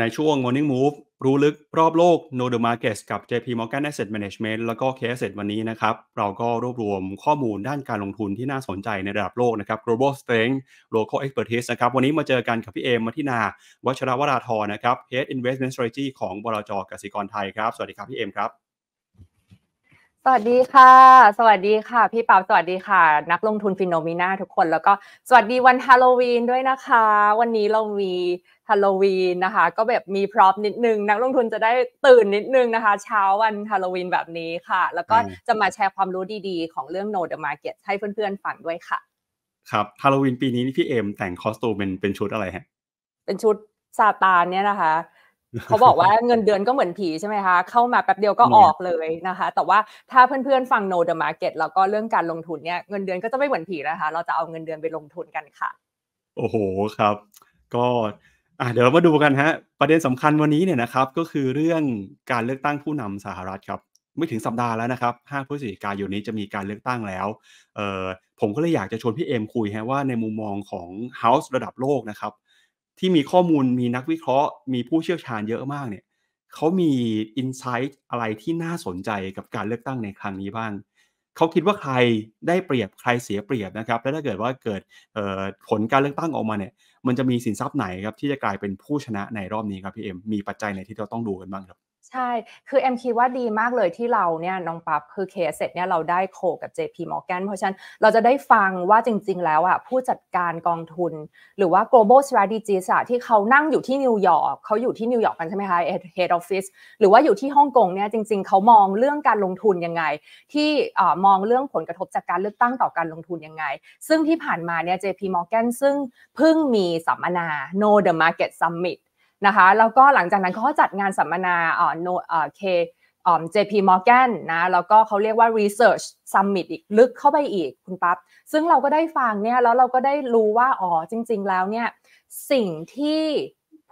ในช่วง Morning Move รู้ลึกรอบโลก No The Markets กับ JP Morgan Asset Management แล้วก็ K-Asset วันนี้นะครับ เราก็รวบรวมข้อมูลด้านการลงทุนที่น่าสนใจในระดับโลกนะครับ Global Strength Local Expertise นะครับ วันนี้มาเจอกันกับพี่เอมมาทินา วัชรวราธรนะครับ Head Investment Strategy ของบลจกสิกรไทยครับ สวัสดีครับพี่เอมครับสวัสดีค่ะ สวัสดีค่ะ พี่ป๊าสวัสดีค่ะนักลงทุนฟิโนมิน่าทุกคนแล้วก็สวัสดีวันฮาโลวีนด้วยนะคะวันนี้เรามีฮาโลวีนนะคะก็แบบมีพร็อพนิดนึงนักลงทุนจะได้ตื่นนิดนึงนะคะ เช้าวันฮาโลวีนแบบนี้ค่ะแล้วก็จะมาแชร์ความรู้ดีๆของเรื่องโนดมาร์เก็ตให้เพื่อนๆฟังด้วยค่ะ ครับฮาโลวีนปีนี้พี่เอมแต่งคอสตูมเป็นเป็นชุดอะไรฮะ เป็นชุดซาตานเนี่ยนะคะเขาบอกว่าเงินเดือนก็เหมือนผีใช่ไหมคะเข้ามาแป๊บเดียวก็ออกเลยนะคะ แต่ว่าถ้าเพื่อนๆฟัง No the Market แล้วก็เรื่องการลงทุนเนี่ยเงินเดือนก็จะไม่เหมือนผีนะคะ เราจะเอาเงินเดือนไปลงทุนกันค่ะโอ้โหครับ ก็อ่ะเดี๋ยวมาดูกันฮะ ประเด็นสำคัญวันนี้เนี่ยนะครับ ก็คือเรื่องการเลือกตั้งผู้นำสหรัฐครับ ไม่ถึงสัปดาห์แล้วนะครับ 5 พฤศจิกายนนี้จะมีการเลือกตั้งแล้วผมก็เลยอยากจะชวนพี่เอ็มคุยฮะว่าในมุมมองของ House ระดับโลกนะครับที่มีข้อมูลมีนักวิเคราะห์ มีผู้เชี่ยวชาญเยอะมากเนี่ยเขามีอินไซต์อะไรที่น่าสนใจกับการเลือกตั้งในครั้งนี้บ้างเขาคิดว่าใครได้เปรียบใครเสียเปรียบนะครับและถ้าเกิดว่าเกิดผลการเลือกตั้งออกมาเนี่ยมันจะมีสินทรัพย์ไหนครับที่จะกลายเป็นผู้ชนะในรอบนี้ครับพี่เอ็มมีปัจจัยไหนที่เราต้องดูกันบ้างครับใช่ คือแอมคิดว่าดีมากเลยที่เราเนี่ยน้องปับคือเคสเสร็จเนี่ยเราได้โคกับ JP Morgan เพราะฉะนั้นเราจะได้ฟังว่าจริงๆแล้วอ่ะผู้จัดการกองทุน หรือว่า global strategist ที่เขานั่งอยู่ที่นิวยอร์กเขาอยู่ที่นิวยอร์กกันใช่ไหมคะ head office หรือว่าอยู่ที่ฮ่องกงเนี่ยจริง ๆ เขามองเรื่องการลงทุนยังไง ที่มองเรื่องผลกระทบจากการเลือกตั้งต่อการลงทุนยังไง ซึ่งที่ผ่านมาเนี่ย JP Morgan ซึ่งเพิ่งมีสัมมนา No the Market Summit นะคะแล้วก็หลังจากนั้นเขาจัดงานสัมมนาอ่อโนเอ่เคอ่อ JP Morgan นะแล้วก็เขาเรียกว่า Research Summit อีกลึกเข้าไปอีกคุณปับ๊บซึ่งเราก็ได้ฟังเนี่ยแล้วเราก็ได้รู้ว่าอ๋อจริง ๆ แล้วเนี่ยสิ่งที่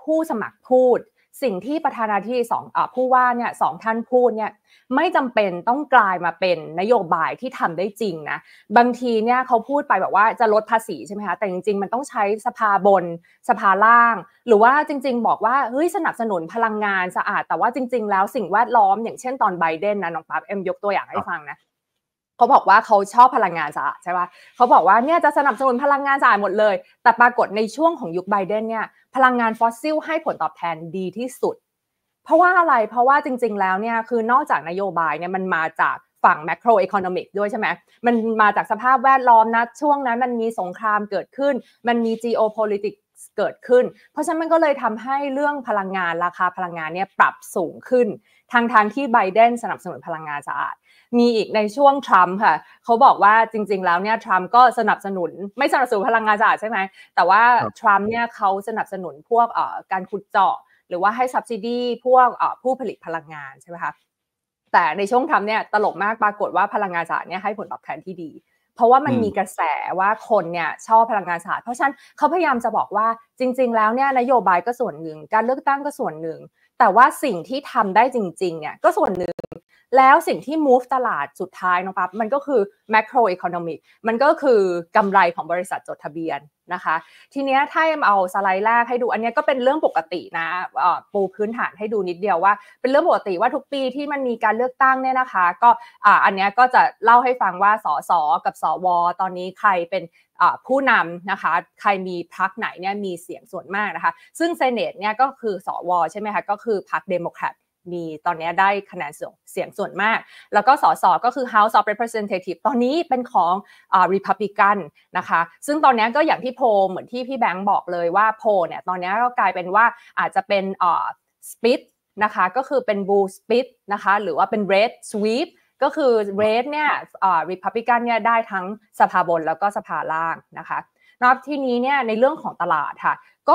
ผู้สมัครพูดสิ่งที่ประธานาธิบดีสองอผู้ว่าเนี่ยสองท่านพูดเนี่ยไม่จำเป็นต้องกลายมาเป็นนโยบายที่ทำได้จริงนะบางทีเนี่ยเขาพูดไปแบบว่าจะลดภาษีใช่ไหมคะแต่จริงๆมันต้องใช้สภาบนสภาล่าง หรือว่าจริง ๆ บอกว่าเฮ้ยสนับสนุนพลังงานสะอาดแต่ว่าจริง ๆ แล้วสิ่งแวดล้อมอย่างเช่นตอนไบเดนนะน้องปั๊บเอ็มยกตัวอย่างให้ฟังนะเขาบอกว่าเขาชอบพลังงานสะอาดใช่ปะเขาบอกว่าเนี่ยจะสนับสนุนพลังงานสะอาดหมดเลย แต่ปรากฏในช่วงของยุคไบเดนเนี่ยพลังงานฟอสซิลให้ผลตอบแทนดีที่สุด เพราะว่าอะไร เพราะว่าจริงๆ แล้วเนี่ย คือนอกจากนโยบายเนี่ยมันมาจากฝั่งแมกโรอี c o n o มิกด้วยใช่ไหม มันมาจากสภาพแวดล้อมนะช่วงนั้นมันมีสงครามเกิดขึ้น มันมี geopolitics เกิดขึ้น เพราะฉะนั้นมันก็เลยทำให้เรื่องพลังงานราคาพลังงานเนี่ยปรับสูงขึ้นทางทางที่ไบเดน สนับสนุนพลังงานสะอาดมีอีกในช่วงทรัมป์ค่ะเขาบอกว่าจริง ๆ แล้วเนี่ยทรัมป์ก็สนับสนุนไม่สนับสนุนพลังงานสะอาดใช่ไหมแต่ว่าทรัมป์เนี่ยเขาสนับสนุนพวกการขุดเจาะหรือว่าให้ส ubsidy พวกผู้ผลิตพลังงานใช่ไหมคะแต่ในช่วงทรัมป์เนี่ยตลกมากปรากฏว่าพลังงานสะอาดเนี่ยให้ผลตอบแทนที่ดี เพราะว่ามันมีกระแสว่าคนเนี่ยชอบพลังงานสะอาดเพราะฉะนั้นเขาพยายามจะบอกว่าจริง ๆ แล้วเนี่ยนโยบายก็ส่วนหนึ่งการเลือกตั้งก็ส่วนหนึ่งแต่ว่าสิ่งที่ทำได้จริงๆ เนี่ยก็ส่วนหนึ่งแล้วสิ่งที่ move ตลาดสุดท้ายน้องปั๊บมันก็คือ macro economic มันก็คือกำไรของบริษัทจดทะเบียนนะคะ ทีนี้ถ้าเอ็มเอาสไลด์แรกให้ดูอันนี้ก็เป็นเรื่องปกตินะ ปูพื้นฐานให้ดูนิดเดียวว่า เป็นเรื่องปกติว่าทุกปีที่มันมีการเลือกตั้งเนี่ยนะคะ ก็อันนี้ก็จะเล่าให้ฟังว่าสสกับสวตอนนี้ใครเป็นผู้นำนะคะ ใครมีพรรคไหนเนี่ยมีเสียงส่วนมากนะคะซึ่งเซเนตเนี่ยก็คือสวใช่ไหมคะก็คือพรรคเดโมแครตมีตอนนี้ได้คะแนนเสียงส่วนมาก แล้วก็สสก็คือ House of Representative ตอนนี้เป็นของอ Republican นะคะซึ่งตอนนี้ก็อย่างที่โพเหมือนที่พี่แบงค์บอกเลยว่าโพเนี่ยตอนนี้ก็กลายเป็นว่าอาจจะเป็นอ่า split นะคะก็คือเป็น blue split นะคะหรือว่าเป็น red sweep ก็คือเรดเนี่ยริพับบิกันเนี่ยได้ทั้งสภาบนแล้วก็สภาล่างนะคะนอกที่นี้เนี่ยในเรื่องของตลาดค่ะก็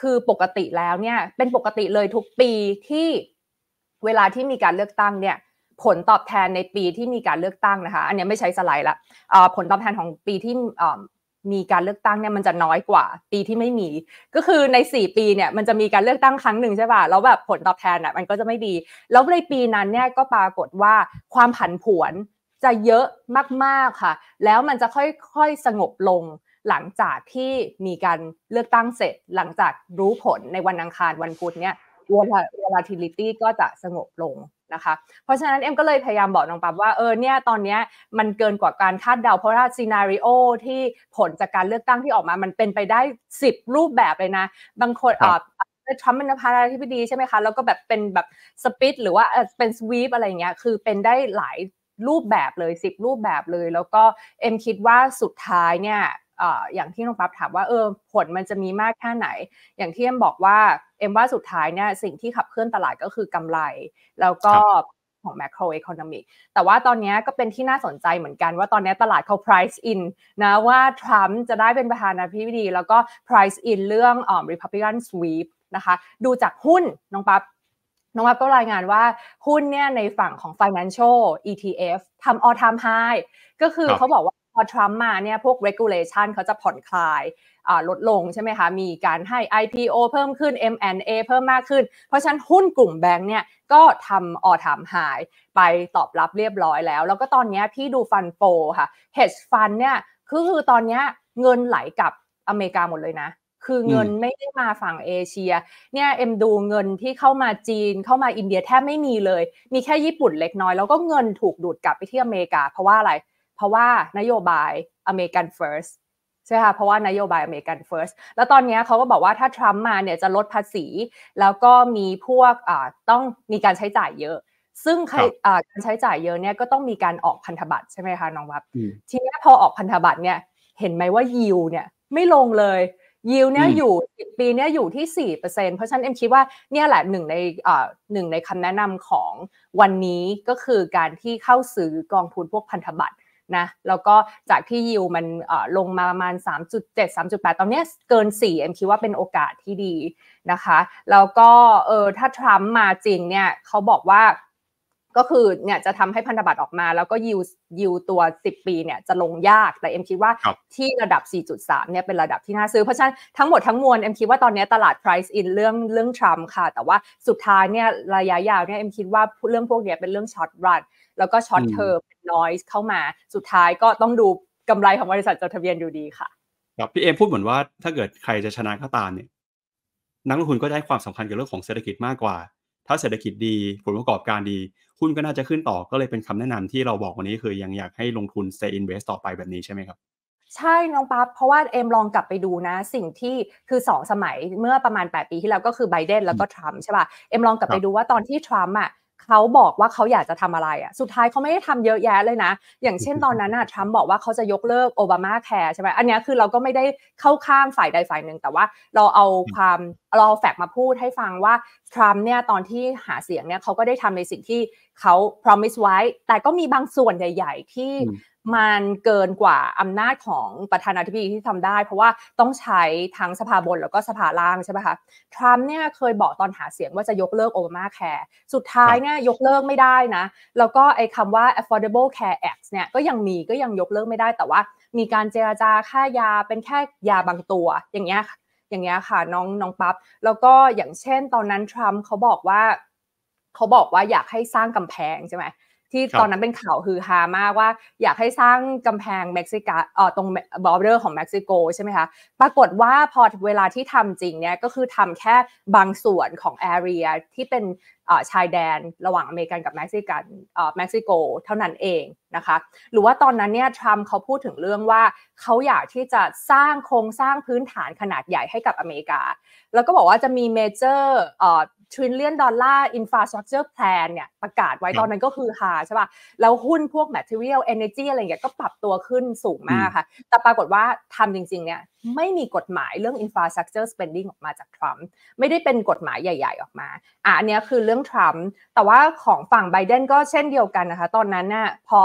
คือปกติแล้วเนี่ยเป็นปกติเลยทุกปีที่เวลาที่มีการเลือกตั้งเนี่ยผลตอบแทนในปีที่มีการเลือกตั้งนะคะ อันนี้ไม่ใช้สไลด์ละผลตอบแทนของปีที่มีการเลือกตั้งเนี่ยมันจะน้อยกว่าปีที่ไม่มี ก็คือใน 4 ปีเนี่ยมันจะมีการเลือกตั้งครั้งหนึ่งใช่ป่ะแล้วแบบผลตอบแทนอ่ะมันก็จะไม่ดี แล้วในปีนั้นเนี่ยก็ปรากฏว่าความผันผวนจะเยอะมากๆค่ะ แล้วมันจะค่อยๆสงบลงหลังจากที่มีการเลือกตั้งเสร็จหลังจากรู้ผลในวันอังคารวันพุธเนี่ยวลา volatility ก็จะสงบลงนะคะเพราะฉะนั้น เอ็มก็เลยพยายามบอกน้องปั๊บว่าเออเนี่ยตอนนี้มันเกินกว่าการคาดเดาเพราะว่าซีนารีโอที่ผลจากการเลือกตั้งที่ออกมา มันเป็นไปได้ 10 รูปแบบเลยนะ บางคนอ่ทรัมป์เป็นประธานาธิบดีใช่ไหมคะ แล้วก็แบบเป็นแบบสปิดหรือว่าเป็นสวีปอะไรเงี้ยคือเป็นได้หลายรูปแบบเลย 10 รูปแบบเลยแล้วก็เอ็มคิดว่าสุดท้ายเนี่ยอย่างที่น้องปั๊บถามว่าเออผลมันจะมีมากแค่ไหนอย่างที่เอ็มบอกว่าเอ็มว่าสุดท้ายเนี่ย สิ่งที่ขับเคลื่อนตลาดก็คือกำไรแล้วก็ ของ m โ c r อ e อคอนมิกแต่ว่าตอนนี้ก็เป็นที่น่าสนใจเหมือนกัน ว่าตอนนี้ตลาดเขา price in นะว่าทรัมป์จะได้เป็นประธานาธิบดี แล้วก็ price in เรื่องอ Republican sweep นะคะ ดูจากหุ้น น้องปั๊บน้องปั๊บก็รายงานว่าหุ้นเนี่ยในฝั่งของ financial ETF ทำ all time high ก็คือเขาบอกว่าพอทรัมป์มาเนี่ยพวก regulation เขาจะผ่อนคลายลดลงใช่ไหมคะ มีการให้ IPO เพิ่มขึ้น M&A เพิ่มมากขึ้น เพราะฉะนั้นหุ้นกลุ่มแบงค์เนี่ยก็ทำออทมหายไปตอบรับเรียบร้อยแล้ว แล้วก็ตอนนี้พี่ดูฟันโฟค่ะ hedge fund เนี่ยคือตอนนี้เงินไหลกับอเมริกาหมดเลยนะ คือเงินไม่ได้มาฝั่งเอเชีย เนี่ย เอ็มดูเงินที่เข้ามาจีน เข้ามาอินเดียแทบไม่มีเลย มีแค่ญี่ปุ่นเล็กน้อยแล้วก็เงินถูกดูดกลับไปที่อเมริกา เพราะว่าอะไรเพราะว่านโยบายอเมริกัน first ใช่ค่ะ เพราะว่านโยบายอเมริกัน first แล้วตอนนี้เขาก็บอกว่าถ้าทรัมป์มาเนี่ยจะลดภาษีแล้วก็มีพวกต้องมีการใช้จ่ายเยอะ ซึ่งการใช้จ่ายเยอะเนี่ยก็ต้องมีการออกพันธบัตรใช่ไหมคะน้องวับ ทีนี้พอออกพันธบัตรเนี่ยเห็นไหมว่ายิวเนี่ยไม่ลงเลยยิวเนี่ยอยู่ปีเนี่ยอยู่ที่สี่เปอร์เซ็นเพราะฉะนั้นเอ็มคิดว่าเนี่ยแหละหนึ่งในหนึ่งในคำแนะนำของวันนี้ก็คือการที่เข้าซื้อกองทุนพวกพันธบัตรนะแล้วก็จากที่ยิวมันลงมาประมาณ 3.7 3.8 ตอนนี้เกิน4เอ็มคิดว่าเป็นโอกาสที่ดีนะคะแล้วก็เออถ้าทรัมป์มาจริงเนี่ยเขาบอกว่าก็คือเนี่ยจะทำให้พันธบัตรออกมาแล้วก็ยิวยิวตัว 10 ปีเนี่ยจะลงยากแต่เอ็มคิดว่าที่ระดับ 4.3เนี่ยเป็นระดับที่น่าซื้อ เพราะฉะนั้นทั้งหมดทั้งมวลเอ็มคิดว่าตอนนี้ตลาด price in เรื่องเรื่องทรัมป์ค่ะ แต่ว่าสุดท้ายเนี่ยระยะยาวเนี่ยเอ็มคิดว่าเรื่องพวกนี้เป็นเรื่องช็อตรันแล้วก็ช็อตเทอมเป็นนอยส์เข้ามาสุดท้ายก็ต้องดูกำไรของบริษัทจดทะเบียนอยู่ดีค่ะครับพี่เอพูดเหมือนว่าถ้าเกิดใครจะชนะก็ตามเนี่ยนักลงทุนก็ได้ความสำคัญกับเรื่องของเศรษฐกิจมากกว่า ถ้าเศรษฐกิจดีผลประกอบการดี หุ้นก็น่าจะขึ้นต่อก็เลยเป็นคำแนะนำที่เราบอกวันนี้คือยังอยากให้ลงทุน stay invest ต่อไปแบบนี้ใช่ไหมครับ ใช่น้องปั๊บเพราะว่าเอมลองกลับไปดูนะ สิ่งที่คือ2สมัยเมื่อประมาณ 8 ปีที่แล้วก็คือไบเดนแล้วก็ทรัมป์ใช่ป่ะเอมลองกลับไปดูว่าตอนที่ทรัมป์อ่ะเขาบอกว่าเขาอยากจะทำอะไรอ่ะ สุดท้ายเขาไม่ได้ทำเยอะแยะเลยนะ อย่างเช่นตอนนั้นน่ะทรัมป์บอกว่าเขาจะยกเลิกโอบามาแคร์ใช่ไหม อันนี้คือเราก็ไม่ได้เข้าข้างฝ่ายใดฝ่ายหนึ่ง แต่ว่าเราเอาความ เราเอาแฟกมาพูดให้ฟังว่า ทรัมป์เนี่ยตอนที่หาเสียงเนี่ยเขาก็ได้ทำในสิ่งที่เขา promise ไว้ แต่ก็มีบางส่วนใหญ่ๆ ที่มันเกินกว่าอำนาจของประธานาธิบดีที่ทำได้ เพราะว่าต้องใช้ทั้งสภาบนแล้วก็สภาล่างใช่ไหมคะทรัมป์เนี่ยเคยบอกตอนหาเสียงว่าจะยกเลิกโอบามาแคร์สุดท้ายเนี่ยยกเลิกไม่ได้นะ แล้วก็ไอ้คำว่า affordable care act เนี่ย ก็ยังมีก็ยังยกเลิกไม่ได้แต่ว่า มีการเจราจาค่ายาเป็นแค่ยาบางตัวอย่างเงี้ยอย่างเงี้ยค่ะน้องน้องปับ๊บแล้วก็อย่างเช่น ตอนนั้นทรัมป์เขาบอกว่าเขาบอกว่าอยากให้สร้างกำแพงใช่ไหมที่ตอนนั้นเป็นข่าวฮือฮามากว่า อยากให้สร้างกำแพงเม็กซิกาเอ่อตรงบอร์เดอร์ของเม็กซิโกใช่ไหมคะปรากฏว่าพอเวลาที่ทำจริงเนี่ยก็คือทำแค่บางส่วนของแอเรียที่เป็นชายแดนระหว่างอเมริกันกับเม็กซิกันเม็กซิโก เท่านั้นเองนะคะหรือว่าตอนนั้นเนี่ยทรัมป์เขาพูดถึงเรื่องว่าเขาอยากที่จะสร้างโครงสร้างพื้นฐานขนาดใหญ่ให้กับอเมริกา แล้วก็บอกว่าจะมีเมเจอร์ทริลเลียนดอลลาร์อินฟราสตรักเจอร์แพลนเนี่ยประกาศไว้ตอนนั้นก็คือฮาใช่ป่ะแล้วหุ้นพวกแมทเทอเรียลเอเนจีอะไรเงี้ยก็ปรับตัวขึ้นสูงมากค่ะ แต่ปรากฏว่าทำจริงๆเนี่ยไม่มีกฎหมายเรื่อง infrastructure spending ออกมาจากทรัมป์ไม่ได้เป็นกฎหมายใหญ่ๆ ออกมาอ่ะอันนี้คือเรื่องทรัมป์แต่ว่าของฝั่งไบเดนก็เช่นเดียวกันนะคะ ตอนนั้นน่ะพอ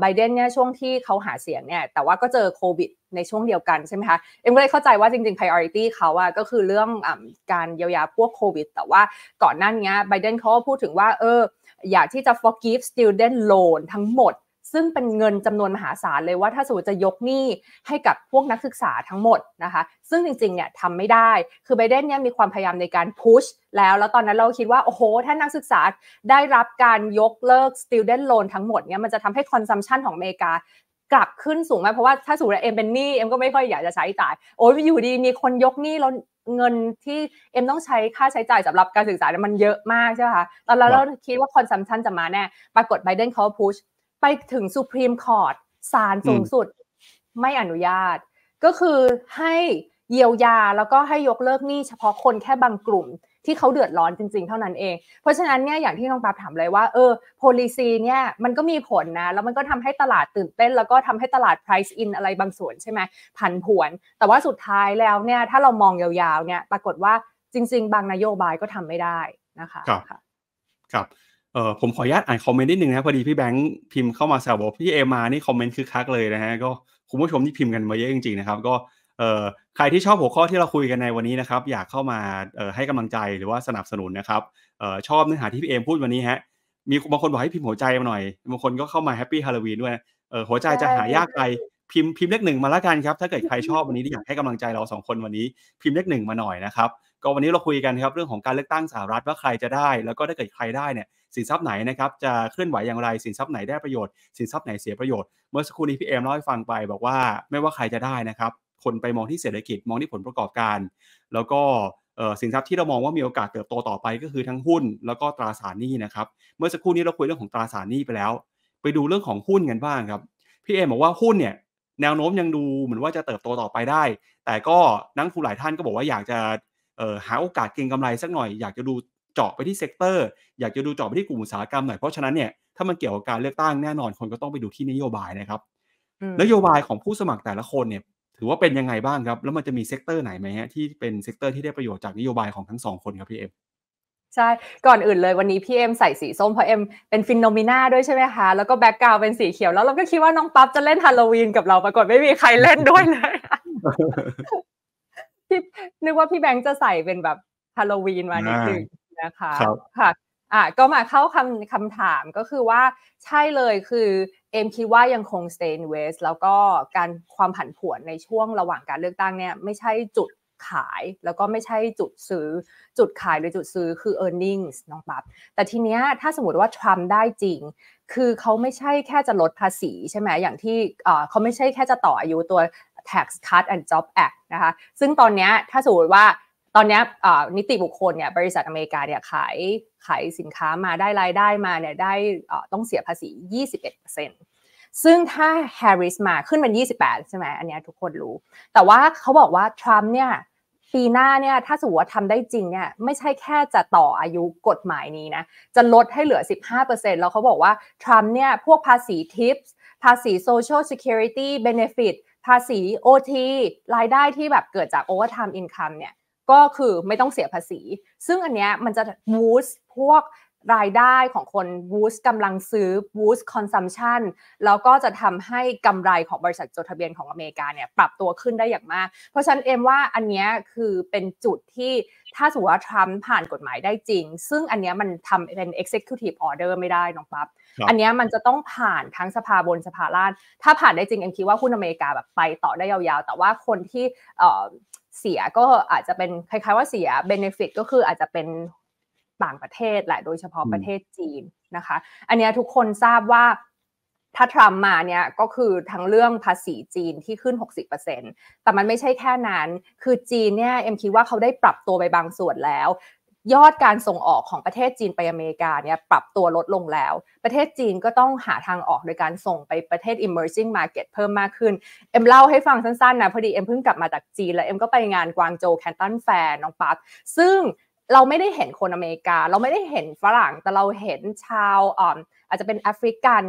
ไบเดนเนี่ยช่วงที่เขาหาเสียงเนี่ยแต่ว่าก็เจอโควิดในช่วงเดียวกันใช่ไหมคะ เอ็มก็เลยเข้าใจว่าจริงๆ priority เขาอะก็คือเรื่องอการเยียวยาพวกโควิดแต่ว่าก่อนหน้านี้ไบเดนเขาก็พูดถึงว่าเอออยากที่จะ forgive student loan ทั้งหมดซึ่งเป็นเงินจำนวนมหาศาลเลยว่าถ้าสมมติจะยกหนี้ให้กับพวกนักศึกษาทั้งหมดนะคะซึ่งจริงๆเนี่ยทำไม่ได้คือไบเดนเนี่ยมีความพยายามในการพุชแล้ว แล้วตอนนั้นเราคิดว่าโอ้โห ถ้านักศึกษาได้รับการยกเลิก student loan ทั้งหมดเนี่ยมันจะทำให้คอนซัมชันของอเมริกากลับขึ้นสูงไหมเพราะว่าถ้าสูงเอ็มเป็นหนี้เอ็มก็ไม่ค่อยอยากจะใช้จ่ายโอ้ยอยู่ดีมีคนยกหนี้แล้วเงินที่เอ็มต้องใช้ค่าใช้จ่ายสำหรับการศึกษาเนี่ยมันเยอะมากใช่ไหมคะตอนเราเราคิดว่าคอนซัมชันจะมาแน่ปรากฏไบเดนเขาพุชไปถึงสุ r e m e court ศาลสูงสุดไม่อนุญาต ก็คือให้เยียวยาแล้วก็ให้ยกเลิกหนี้ เฉพาะคนแค่บางกลุ่ม ที่เขาเดือดร้อนจริงๆ เท่านั้นเอง เพราะฉะนั้นเนี่ยอย่างที่น้องปาถามเลยว่า เออ policy เนี่ยมันก็มีผลนะ แล้วมันก็ทำให้ตลาดตื่นเต้น แล้วก็ทำให้ตลาด price in อะไรบางส่วนใช่ไหมผันผวน แต่ว่าสุดท้ายแล้วเนี่ย ถ้าเรามองยาวๆเนี่ย ปรากฏว่าจริง ๆ บางนโยบายก็ทำไม่ได้นะคะ ครับครับเออผมขออนุญาตอ่านคอมเมนต์นิดนึงนะพอดีพี่แบงค์พิมพ์เข้ามาแซวบอกพี่เอมานี่คอมเมนต์คือคักเลยนะฮะก็คุณผู้ชมที่พิมพ์กันมาเยอะจริงๆนะครับก็เออใครที่ชอบหัวข้อที่เราคุยกันในวันนี้นะครับอยากเข้ามาเออให้กำลังใจหรือว่าสนับสนุนนะครับเออชอบเนื้อหาที่พี่เอมพูดวันนี้ฮะมีบางคนบอกให้พิมพ์หัวใจมาหน่อยบางคนก็เข้ามาแฮปปี้ฮาโลวีนด้วยเออหัวใจจะหายากไปพิมพ์พิมพ์เลขหนึ่งมาละกันครับ ถ้าเกิดใครชอบวันนี้ที่อยากให้กำลังใจเราสองคนวันนี้พิมพ์เลขหนึ่งมาหน่อยนะครับก็วันนี้เราคุยกันครับเรื่องของการเลือกตั้งสหรัฐว่าใครจะได้ แล้วก็ถ้าเกิดใครได้เนี่ยสินทรัพย์ไหนนะครับจะเคลื่อนไหวอย่างไรสินทรัพย์ไหนได้ประโยชน์สินทรัพย์ไหนเสียประโยชน์เมื่อสักครู่นี้พี่เอ็มเล่าให้ฟังไปบอกว่าไม่ว่าใครจะได้นะครับคนไปมองที่เศรษฐกิจมองที่ผลประกอบการ แล้วก็สินทรัพย์ที่เรามองว่ามีโอกาสเติบโตต่อไป ก็คือทั้งหุ้นแล้วก็ตราสารหนี้นะครับเมื่อสักครู่นี้เราคุยเรื่องของตราสารหนี้ไปแล้ว ไปดูเรื่องของหุ้นกันบ้างครับพี่เอมบอกว่าหุ้นเนี่ยแนวโน้มยังดูเหมือนว่าจะเติบโตต่อไปได้ แต่ก็นักทุนหลายท่านก็บอกว่าอยากจะหาโอกาสเก็งกำไรสักหน่อยอยากจะดูเจาะไปที่เซกเตอร์อยากจะดูเจาะไปที่กลุ่มอุตสาหกรรมหน่อยเพราะฉะนั้นเนี่ยถ้ามันเกี่ยวกับการเลือกตั้งแน่นอนคนก็ต้องไปดูที่นโยบายนะครับนโยบายของผู้สมัครแต่ละคนเนี่ยถือว่าเป็นยังไงบ้างครับแล้วมันจะมีเซกเตอร์ไหนไหมฮะที่เป็นเซกเตอร์ที่ได้ประโยชน์จากนโยบายของทั้งสองคนครับพี่เอ็มใช่ก่อนอื่นเลยวันนี้พี่เอ็มใส่สีส้มเพราะเอ็มเป็นฟินโนมิน่าด้วยใช่ไหมคะแล้วก็แบ็กกราวเป็นสีเขียวแล้วเราก็คิดว่าน้องปั๊บจะเล่นฮาโลวีนกับเราปรากฏไม่มีใครเล่นด้วยเลยนึกว่าพี่แบงค์จะใส่เป็นแบบฮาโลวีนมานิดนึงนะคะค่ะอ่ะก็มาเข้าคำคำถามก็คือว่าใช่เลยคือเอ็มคิดว่ายังคง stay in west แล้วก็การความผันผวนในช่วงระหว่างการเลือกตั้งเนี่ยไม่ใช่จุดขายแล้วก็ไม่ใช่จุดซื้อจุดขาย หรือจุดซื้อคือ e a r n i n g s น้องปับบแต่ทีเนี้ยถ้าสมมติว่าทรัมป์ได้จริง คือเขาไม่ใช่แค่จะลดภาษี ใช่ไหมอย่างที่เขาไม่ใช่แค่จะต่ออายุตัว Tax Cut and Job Act นะคะ ซึ่งตอนนี้ถ้าสมมติว่าตอนนี้นิติบุคคลเนี่ยบริษัทอเมริกาเนี่ยขายขายสินค้ามาได้รายได้มาเนี่ยได้ต้องเสียภาษี 21%ซึ่งถ้า Harris มาขึ้นเป็น 28 ใช่ไหมอันนี้ทุกคนรู้ แต่ว่าเขาบอกว่าทรัมป์เนี่ยปีหน้าเนี่ยถ้าสมมติว่าทำได้จริงเนี่ยไม่ใช่แค่จะต่ออายุกฎหมายนี้นะจะลดให้เหลือ 15%แล้วเขาบอกว่าทรัมป์เนี่ยพวกภาษีทิปภาษี Social Security Benefit ภาษี OT รายได้ที่แบบเกิดจาก overtime income เนี่ยก็คือไม่ต้องเสียภาษี ซึ่งอันเนี้ยมันจะ boost พวกรายได้ของคนบูสต์กำลังซื้อบูสต์คอนซัมชันแล้วก็จะทำให้กำไรของบริษัทจดทะเบียนของอเมริกาเนี่ยปรับตัวขึ้นได้อย่างมาก เพราะฉะนั้นเอมว่าอันนี้คือเป็นจุดที่ถ้าสมมติว่า ทรัมป์ผ่านกฎหมายได้จริง ซึ่งอันนี้มันทำเป็น executive order ไม่ได้น้องปับ๊บอันนี้มันจะต้องผ่านทั้งสภาบนสภาล่างถ้าผ่านได้จริงเอ็มคิดว่าหุ้นอเมริกาแบบไปต่อได้ยาว ๆ แต่ว่าคนที่เสียก็อาจจะเป็นคล้ายๆว่าเสียบนเนฟิตก็คืออาจจะเป็นต่างประเทศแหละโดยเฉพาะประเทศจีนนะคะอันนี้ทุกคนทราบว่าถ้าทรัมป์มาเนี่ยก็คือทั้งเรื่องภาษีจีนที่ขึ้น 60%แต่มันไม่ใช่แค่นั้นคือจีนเนี่ยเอ็มคิดว่าเขาได้ปรับตัวไปบางส่วนแล้ว ยอดการส่งออกของประเทศจีนไปอเมริกาเนี่ยปรับตัวลดลงแล้ว ประเทศจีนก็ต้องหาทางออกโดยการส่งไปประเทศ emerging market เพิ่มมากขึ้นเอ็มเล่าให้ฟังสั้นๆนะพอดีเอ็มเพิ่งกลับมาจากจีน แล้วเอ็มก็ไปงานกวางโจวแคนตันแฟร์น้องปั๊บซึ่งเราไม่ได้เห็นคนอเมริกา เราไม่ได้เห็นฝรั่งแต่เราเห็นชาวอ่ออาจจะเป็นแอฟริกัน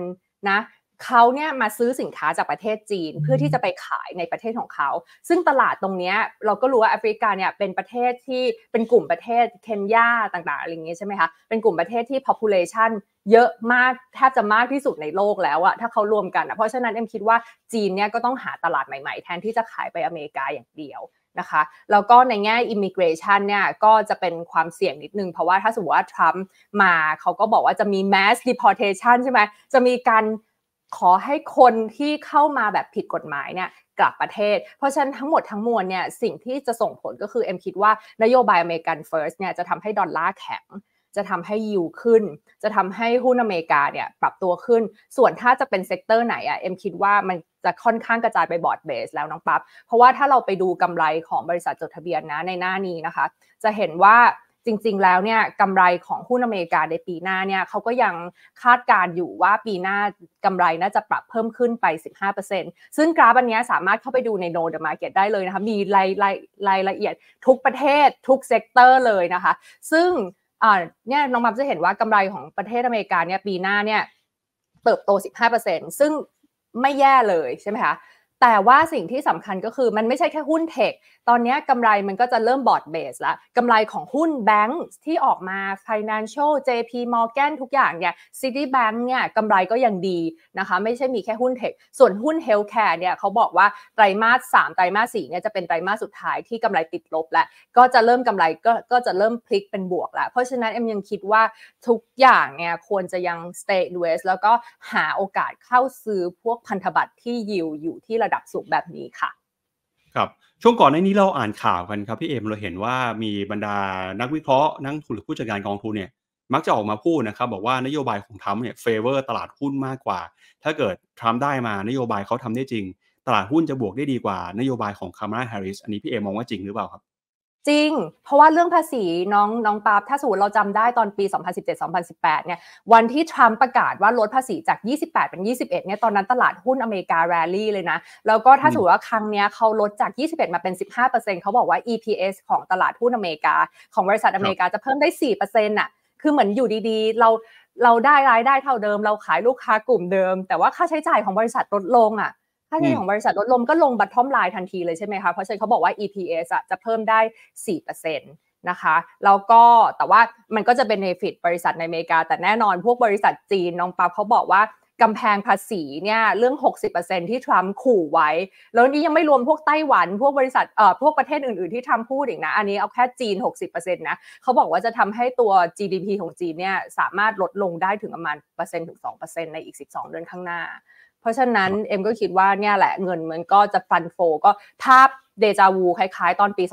นะเขาเนี่ยมาซื้อสินค้าจากประเทศจีน เพื่อที่จะไปขายในประเทศของเขา ซึ่งตลาดตรงนี้เราก็รู้ว่าแอฟริกาเนี่ยเป็นประเทศที่เป็นกลุ่มประเทศเคนยาต่างๆอะไรอย่างเงี้ยใช่ไหมคะเป็นกลุ่มประเทศที่ population เยอะมากแทบจะมากที่สุดในโลกแล้วอะถ้าเขารวมกันนะเพราะฉะนั้นเอ็มคิดว่าจีนเนี่ยก็ต้องหาตลาดใหม่ๆ แทนที่จะขายไปอเมริกาอย่างเดียวนะคะแล้วก็ในแง่ immigration เนี่ยก็จะเป็นความเสี่ยงนิดนึงเพราะว่าถ้าสมมติว่าทรัมป์มาเขาก็บอกว่าจะมี mass deportation ใช่ไหมจะมีการขอให้คนที่เข้ามาแบบผิดกฎหมายเนี่ยกลับประเทศ เพราะฉะนั้นทั้งหมดทั้งมวลเนี่ยสิ่งที่จะส่งผลก็คือเอ็มคิดว่านโยบายอเมริกันเฟิร์สเนี่ยจะทำให้ดอลลาร์แข็งจะทำให้ยิวขึ้น จะทำให้หุ้นอเมริกาเนี่ยปรับตัวขึ้น ส่วนถ้าจะเป็นเซกเตอร์ไหนอะเอ็มคิดว่ามันจะค่อนข้างกระจายไปบอร์ดเบส แล้วน้องปับ๊บเพราะว่าถ้าเราไปดูกำไรของบริษัทจดทะเบียนนะในหน้านี้นะคะ จะเห็นว่าจริงๆ แล้วเนี่ยกำไรของหุ้นอเมริกาในปีหน้าเนี่ยเขาก็ยังคาดการอยู่ว่าปีหน้ากำไรน่าจะปรับเพิ่มขึ้นไป 15%ซึ่งกราฟอันนี้สามารถเข้าไปดูในโนดมาร์เก็ตได้เลยนะคะ มีรายรายรายละเอียด ทุกประเทศทุกเซกเตอร์เลยนะคะ ซึ่งเนี่ยน้องมัมจะเห็นว่ากำไรของประเทศอเมริกาเนี่ยปีหน้าเนี่ยเติบโต 15%ซึ่งไม่แย่เลยใช่ไหมคะแต่ว่าสิ่งที่สำคัญก็คือมันไม่ใช่แค่หุ้นเทค ตอนนี้กำไรมันก็จะเริ่มบอดเบสละกกำไรของหุ้นแบงก์ที่ออกมา Financial JP Morgan ทุกอย่างเนี่ย Citibank เนี่ยกำไรก็ยังดีนะคะไม่ใช่มีแค่หุ้นเทค ส่วนหุ้น Healthcare เนี่ย เขาบอกว่าไตรมาส 3 ไตรมาส 4 เนี่ยจะเป็นไตรมาสสุดท้ายที่กำไรติดลบและก็จะเริ่มกำไรก็ก็จะเริ่มพลิกเป็นบวกแล้วเพราะฉะนั้นเอ็มยังคิดว่าทุกอย่างเนี่ยควรจะยัง stay i n e s แล้วก็หาโอกาสเข้าซื้อพวกพันธบัตรที่ยิวอยู่ที่ระระดับสูงแบบนี้ค่ะ ครับช่วงก่อนในนี้เราอ่านข่าวกันครับพี่เอ็มเราเห็นว่ามีบรรดานักวิเคราะห์นักทุนหรือผู้จัดการกองทุนเนี่ยมักจะออกมาพูดนะครับบอกว่านโยบายของทรัมป์เนี่ยเฟเวอร์ตลาดหุ้นมากกว่า ถ้าเกิดทรัมป์ได้มานโยบายเขาทำได้จริง ตลาดหุ้นจะบวกได้ดีกว่า นโยบายของคาร์มาแฮร์ริสอันนี้พี่เอมองว่าจริงหรือเปล่าครับจริง เพราะว่าเรื่องภาษีน้องน้องปาบ ถ้าสมมติเราจำได้ตอนปี 2017-2018 เนี่ยวันที่ทรัมป์ประกาศว่าลดภาษีจาก 28 เป็น 21 เนี่ยตอนนั้นตลาดหุ้นอเมริกาแรลลี่เลยนะแล้วก็ถ้าสมมติว่าครั้งเนี้ยเขาลดจาก 21 มาเป็น 15%เขาบอกว่า EPS ของตลาดหุ้นอเมริกา ของบริษัทอเมริกาจะเพิ่มได้4%น่ะคือเหมือนอยู่ดีๆ เราเราได้รายได้เท่าเดิมเราขายลูกค้ากลุ่มเดิม แต่ว่าค่าใช้จ่ายของบริษัทลดลงอ่ะค่าใช้จ่ยของบริษัทลดลงก็ลงบัตทอมไลน์ทันทีเลยใช่ไหมคะ เพราะฉะนั้นเขาบอกว่า EPS จะเพิ่มได้ 4%นะคะ แล้วก็แต่ว่ามันก็จะเป็นเนฟิตบริษัทในอเมริกา แต่แน่นอนพวกบริษัทจีนน้องปั๊บเขาบอกว่ากำแพงภาษีเนี่ยเรื่อง 60%ที่ทรัมป์ขู่ไว้ แล้วนี้ยังไม่รวมพวกไต้หวัน พวกบริษัทเอ่อพวกประเทศอื่น ๆ ที่ทำพูดอีกนะ อันนี้เอาแค่จีน 60%นะเขาบอกว่าจะทำให้ตัว GDP ของจีนเนี่ยสามารถลดลงได้ถึงประมาณเปอร์เซ็นต์ถึง2%ในอีก 12เดือนข้างหน้าเพราะฉะนั้นเอ็มก็คิดว่าเนี่ยแหละเงินมันก็จะฟันโฟก็ภาพเดจาวูคล้ายๆตอนปี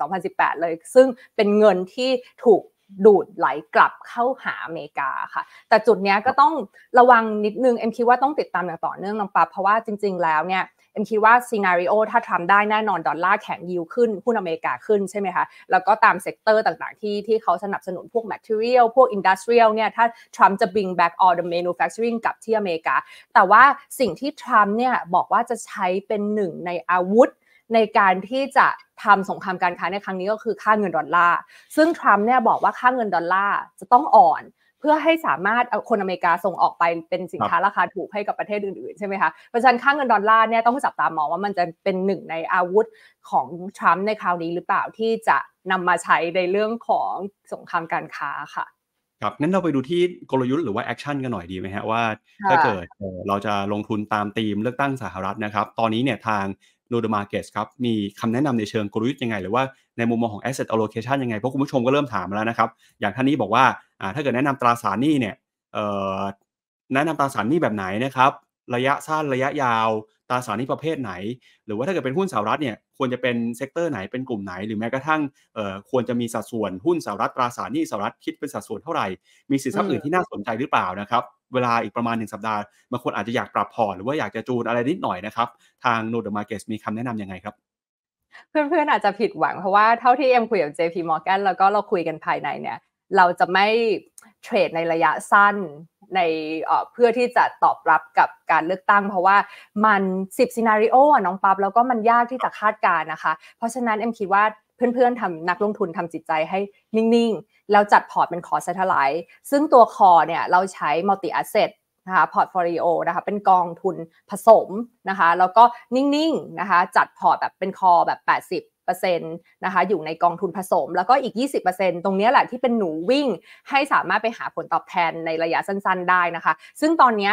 2017-2018 เลย ซึ่งเป็นเงินที่ถูกดูดไหลกลับเข้าหาอเมริกาค่ะ แต่จุดนี้ก็ต้องระวังนิดนึงเอ็มคิดว่าต้องติดตามอย่างต่อเนื่องน้องปาเพราะว่าจริงๆแล้วเนี่ยเอ็มคิดว่าซีนารีโอถ้าทาได้แน่นอนดอลลาร์แข็งยิวขึ้นหุ้นอเมริกาขึ้นใช่ไหมคะแล้วก็ตามเซกเตอร์ต่างๆที่ที่เขาสนับสนุนพวกเทอเรียลพวกอินดัสเทรียลเนี่ยถ้าทรัมป์จะ bring back all the manufacturing กลับที่อเมริกา แต่ว่าสิ่งที่ทรัมป์เนี่ยบอกว่าจะใช้เป็นหนึ่งในอาวุธในการที่จะทำสงครามการค้าในครั้งนี้ก็คือค่าเงินดอลลาร์ ซึ่งทรัมป์เนี่ยบอกว่าค่าเงินดอลลาร์จะต้องอ่อนพื่อให้สามารถคนอเมริกาส่งออกไปเป็นสินค้าราคาถูกให้กับประเทศอื่นๆใช่ไหมคะเพราะฉะนั้นค่าเงินดอลลาร์เนี่ยต้องจับตามองว่ามันจะเป็นหนึ่งในอาวุธของทรัมป์ในคราวนี้หรือเปล่าที่จะนำมาใช้ในเรื่องของสงครามการค้าค่ะครับงั้นเราไปดูที่กลยุทธ์หรือว่าแอคชั่นกันหน่อยดีไหมฮะว่าถ้าเกิดเราจะลงทุนตามธีมเลือกตั้งสหรัฐนะครับ ตอนนี้เนี่ยทางดูดมาเก m a ครับ มีคำแนะนำในเชิงกลยุทธ์ยังไง หรือว่าในมุมมองของ asset allocation ยังไง เพราะคุณผู้ชมก็เริ่มถามมาแล้วนะครับ อย่างท่านนี้บอกว่าถ้าเกิดแนะนำตราสารหนี้เนี่ยแนะนำตราสารหนี้แบบไหนนะครับระยะสั้นระยะยาวตราสารนี้ประเภทไหน หรือว่าถ้าเกิดเป็นหุ้นสหรัฐเนี่ยควรจะเป็นเซกเตอร์ไหนเป็นกลุ่มไหน หรือแม้กระทั่งควรจะมีสัดส่วนหุ้นสหรัฐตราสารนี้สหรัฐคิดเป็นสัดส่วนเท่าไหร่มีสินทรัพย์อื่นที่น่าสนใจหรือเปล่านะครับเวลาอีกประมาณหนึ่งสัปดาห์บางคนอาจจะอยากปรับพอร์ตหรือว่าอยากจะจูนอะไรนิดหน่อยนะครับทางโนดมาร์เก็ตมีคำแนะนํำยังไงครับ เพื่อนๆอาจจะผิดหวังเพราะว่าเท่าที่เอ็มคุยกับ JP Morgan แล้วก็เราคุยกันภายในเนี่ยเราจะไม่เทรดในระยะสั้น ในเพื่อที่จะตอบรับกับการเลือกตั้งเพราะว่ามัน 10ซีนารีโอน้องปับแล้วก็มันยากที่จะคาดการนะคะ เพราะฉะนั้นเอ็มคิดว่าเพื่อนๆทำนักลงทุนทำจิตใจให้นิ่งๆแล้วจัดพอร์ตเป็นคอร์สเทไลท์ซึ่งตัวคอเนี่ยเราใช้มัลติแอสเซทนะคะพอร์ตโฟลิโอนะคะเป็นกองทุนผสมนะคะแล้วก็นิ่งๆนะคะจัดพอร์ตแบบเป็นคอแบบ 80 10%นะคะอยู่ในกองทุนผสมแล้วก็อีก 20%ตรงนี้แหละที่เป็นหนูวิ่งให้สามารถไปหาผลตอบแทนในระยะสั้นๆได้นะคะ ซึ่งตอนนี้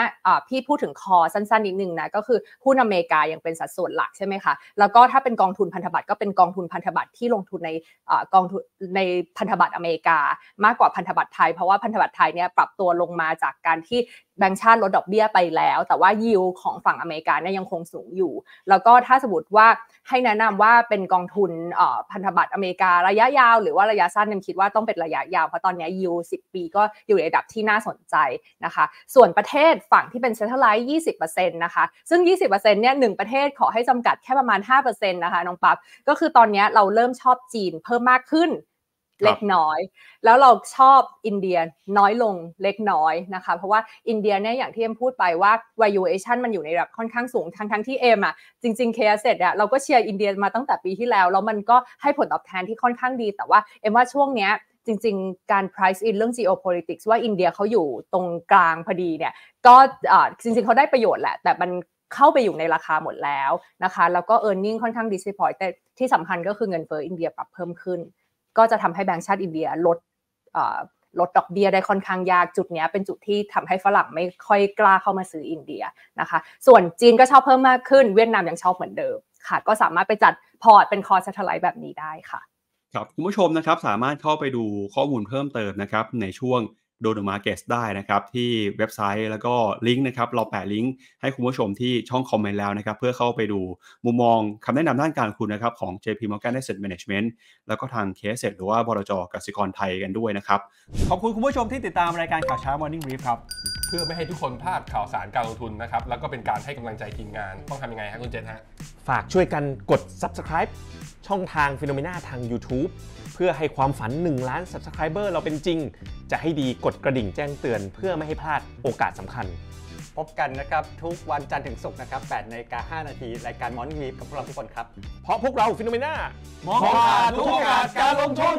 พี่พูดถึงคอสั้นๆนิดนึงนะก็คือหุ้นอเมริกายังเป็นสัดส่วนหลักใช่ไหมคะแล้วก็ถ้าเป็นกองทุนพันธบัตรก็เป็นกองทุนพันธบัตรที่ลงทุนในกองทุนในพันธบัตรอเมริกา มากกว่าพันธบัตรไทยเพราะว่าพันธบัตรไทยเนี่ยปรับตัวลงมาจากการที่แบงก์ชาติลดดอกเบี้ยไปแล้ว แต่ว่ายิวของฝั่งอเมริกาเนี่ยยังคงสูงอยู่ แล้วก็ถ้าสมมติว่าให้แนะนำว่าเป็นกองทุนพันธบัตรอเมริกา ระยะยาวหรือว่าระยะสั้นนิมคิดว่าต้องเป็นระยะยาว เพราะตอนนี้ยิวสิปีก็อยู่ในระดับที่น่าสนใจนะคะ ส่วนประเทศฝั่งที่เป็นเซ็นทรัลไลท์ยี่สิบเเปอร์ซ็นต์นะคะซึ่งยี่สิบเปอร์เซ็นต์เนี่ยหนึ่งประเทศขอให้จำกัดแค่ประมาณห้าเเปอร์ซ์นะคะน้องปับ๊บก็คือตอนนี้เราเริ่มชอบจีนเพิ่มมากขึ้นเล็กน้อย แล้วเราชอบอินเดียน้อยลงเล็กน้อยนะคะ เพราะว่าอินเดียเนี่ยอย่างที่เอ็มพูดไปว่า valuation มันอยู่ในระดับค่อนข้างสูง ทั้งทั้งที่เอ็มอ่ะจริงๆสร็จอ่ะเราก็เชียร์อินเดียมาตั้งแต่ปีที่แล้ว แล้วมันก็ให้ผลตอบแทนที่ค่อนข้างดี แต่ว่าเอ็มว่าช่วงเนี้ยจริง ๆ การ price in เรื่อง geopolitics ว่าอินเดียเขาอยู่ตรงกลางพอดีเนี่ยก็จริงๆเขาได้ประโยชน์แหละแต่มันเข้าไปอยู่ในราคาหมดแล้วนะคะแล้วก็ e a r n i n g ค่อนข้าง d i s a p p o i n t ต่ที่สำคัญก็คือเงินเฟ้ออินเดียปรับเพิ่มขึ้นก็จะทำให้แบงก์ชาติอินเดียลดลดดอกเบีย้ยได้ค่อนข้างยากจุดนี้เป็นจุดที่ทำให้ฝรั่งไม่ค่อยกล้าเข้ามาซื้ออินเดียนะคะ ส่วนจีนก็ชอบเพิ่มมากขึ้น เวียดนามยังชอบเหมือนเดิมค่ะ ก็สามารถไปจัดพอร์ตเป็นคอร์สเทไลท์แบบนี้ได้ค่ะครับคุณผู้ชมนะครับสามารถเข้าไปดูข้อมูลเพิ่มเติมนะครับในช่วงโดนมาเกสได้นะครับ ที่เว็บไซต์แล้วก็ลิงก์นะครับเราแปะลิงก์ให้คุณผู้ชมที่ช่องคอมเมนต์แล้วนะครับ เพื่อเข้าไปดูมุมมองคำแนะนำด้านการคุณนะครับ ของ JP Morgan Asset Management แล้วก็ทางเคสเซ็ตหรือว่าบิจกสิกรไทยกันด้วยนะครับ ขอบคุณคุณผู้ชมที่ติดตามรายการข่าวเช้า Morning Brief ครับพื่อไม่ให้ทุกคนพลาดข่าวสารการลงทุนนะครับ แล้วก็เป็นการให้กำลังใจทีมงาน ต้องทำยังไงฮะคุณเจษฮะ ฝากช่วยกันกด subscribe ช่องทางฟิโนเมนาทาง YouTube เพื่อให้ความฝัน 1 ล้าน subscriber เราเป็นจริง จะให้ดีกดกระดิ่งแจ้งเตือน เพื่อไม่ให้พลาดโอกาสสำคัญ พบกันนะครับ ทุกวันจันทร์ถึงศุกร์นะครับ8นาฬิกา5นาทีรายการมอนต์วีกับพวกเราทุกคนครับ เพราะพวกเราฟิโนเมนามองหาทุกโอกาสการลงทุน